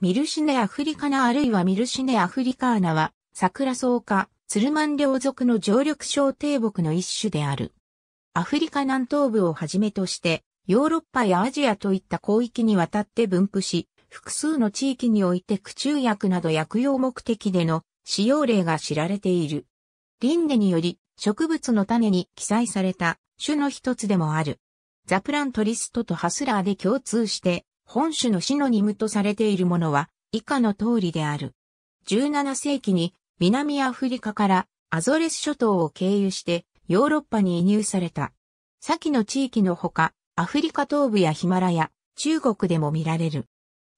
ミルシネアフリカナあるいはミルシネアフリカーナは、桜草科、ツルマン両属の常緑小低木の一種である。アフリカ南東部をはじめとして、ヨーロッパやアジアといった広域にわたって分布し、複数の地域において苦中薬など薬用目的での使用例が知られている。リンネにより植物の種に記載された種の一つでもある。ザプラントリストとハスラーで共通して本種のシノニムとされているものは以下の通りである。17世紀に南アフリカからアゾレス諸島を経由してヨーロッパに移入された。先の地域のほか、アフリカ東部やヒマラヤ、中国でも見られる。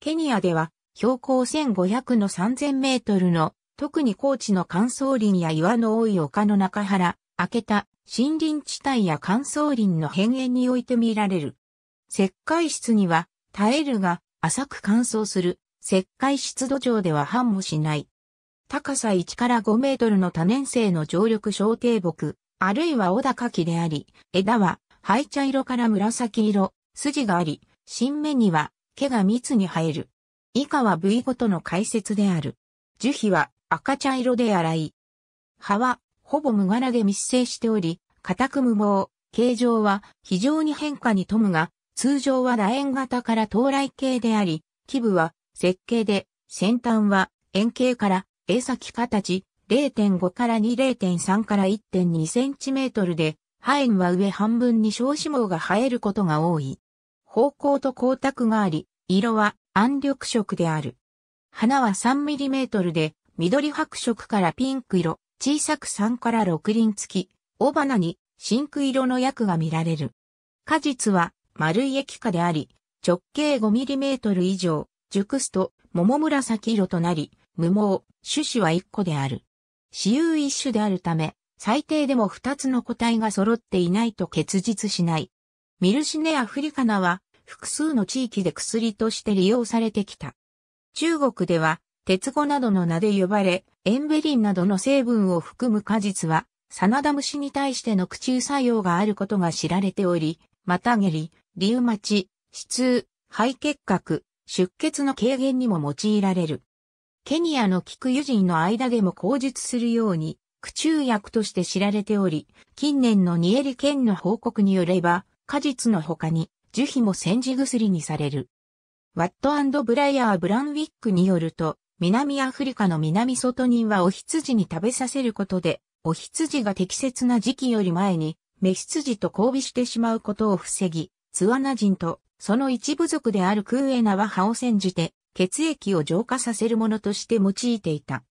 ケニアでは標高1500の3000メートルの特に高地の乾燥林や岩の多い丘の中原、明けた森林地帯や乾燥林の辺縁において見られる。石灰質には耐えるが浅く乾燥する石灰湿度上では反もしない。高さ1から5メートルの多年生の常緑小低木、あるいは小高木であり、枝は灰茶色から紫色、筋があり、新芽には毛が密に生える。以下は部位ごとの解説である。樹皮は赤茶色で洗い。葉はほぼ無柄で密生しており、固く無毛。形状は非常に変化に富むが、通常は楕円型から到来形であり、基部は設計で、先端は円形から絵先形0.5から2 0.3から1.2センチメートルで、範囲は上半分に小脂毛が生えることが多い。方向と光沢があり、色は暗緑色である。花は3トルで、緑白色からピンク色、小さく3から6輪付き、尾花に真紅色の薬が見られる。果実は丸い液化であり、直径 5mm 以上、熟すと桃紫色となり、無毛、種子は1個である。私有一種であるため、最低でも2つの個体が揃っていないと結実しない。ミルシネアフリカナは複数の地域で薬として利用されてきた。中国では、鉄語などの名で呼ばれ、エンベリンなどの成分を含む果実は、サナダムシに対しての口臭作用があることが知られており、また下痢、リウマチ、死痛、肺結核、出血の軽減にも用いられる。ケニアの菊友人の間でも口述するように、苦中薬として知られており、近年のニエリ県の報告によれば、果実の他に、樹皮も煎じ薬にされる。ワットブライアー・ブランウィックによると、南アフリカの南外人はお羊に食べさせることで、お羊が適切な時期より前に、メ羊と交尾してしまうことを防ぎ、ツワナ人と、その一部族であるクーエナは葉を煎じて、血液を浄化させるものとして用いていた。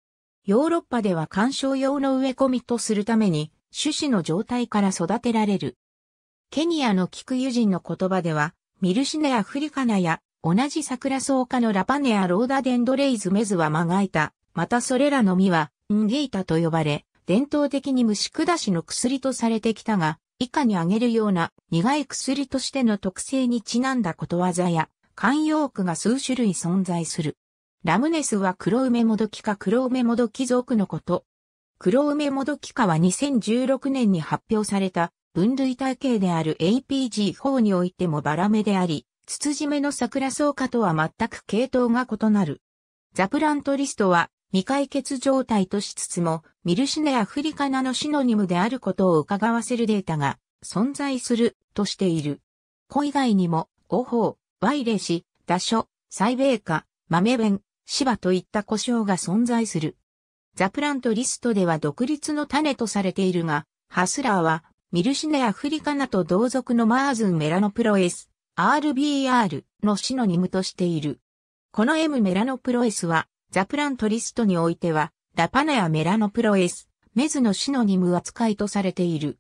ヨーロッパでは観賞用の植え込みとするために、種子の状態から育てられる。ケニアのキクユ人の言葉では、ミルシネアフリカナや、同じ桜草科のラパネアローダデンドレイズメズはまがいた。またそれらの実は、ンゲイタと呼ばれ、伝統的に虫下しの薬とされてきたが、以下に挙げるような苦い薬としての特性にちなんだことわざや慣用句が数種類存在する。ラムネスは黒梅もどきか黒梅もどき族のこと。黒梅もどきかは2016年に発表された分類体系である APG4 においてもバラメであり、ツツジメの桜草花とは全く系統が異なる。ザプラントリストは未解決状態としつつも、ミルシネアフリカナのシノニムであることを伺わせるデータが存在するとしている。子以外にも、オ法、ワイレシ、ダショ、サイベーカ、マメベン、シバといった故障が存在する。ザプラントリストでは独立の種とされているが、ハスラーは、ミルシネアフリカナと同族のマーズンメラノプロエス、RBR のシノニムとしている。この M メラノプロエスは、ザプラントリストにおいては、ラパナやメラノプロエス、メズのシノニム扱いとされている。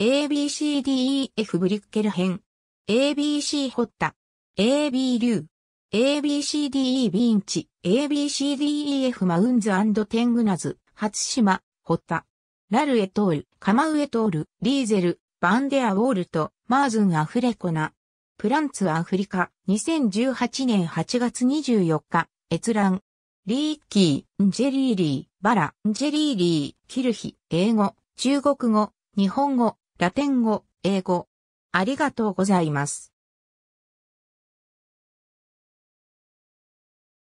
ABCDEF ブリッケル編、ABC ホッタ、AB リュー、ABCDE ビンチ、ABCDEF マウンズテングナズ、初島、ホッタ、ラルエトール、カマウエトール、リーゼル、バンデアウォールと、マーズンアフレコナ、プランツアフリカ、2018年8月24日、閲覧。リーッキー、ジェリーリー、バラ、ジェリーリー、キルヒ、英語、中国語、日本語、ラテン語、英語。ありがとうございます。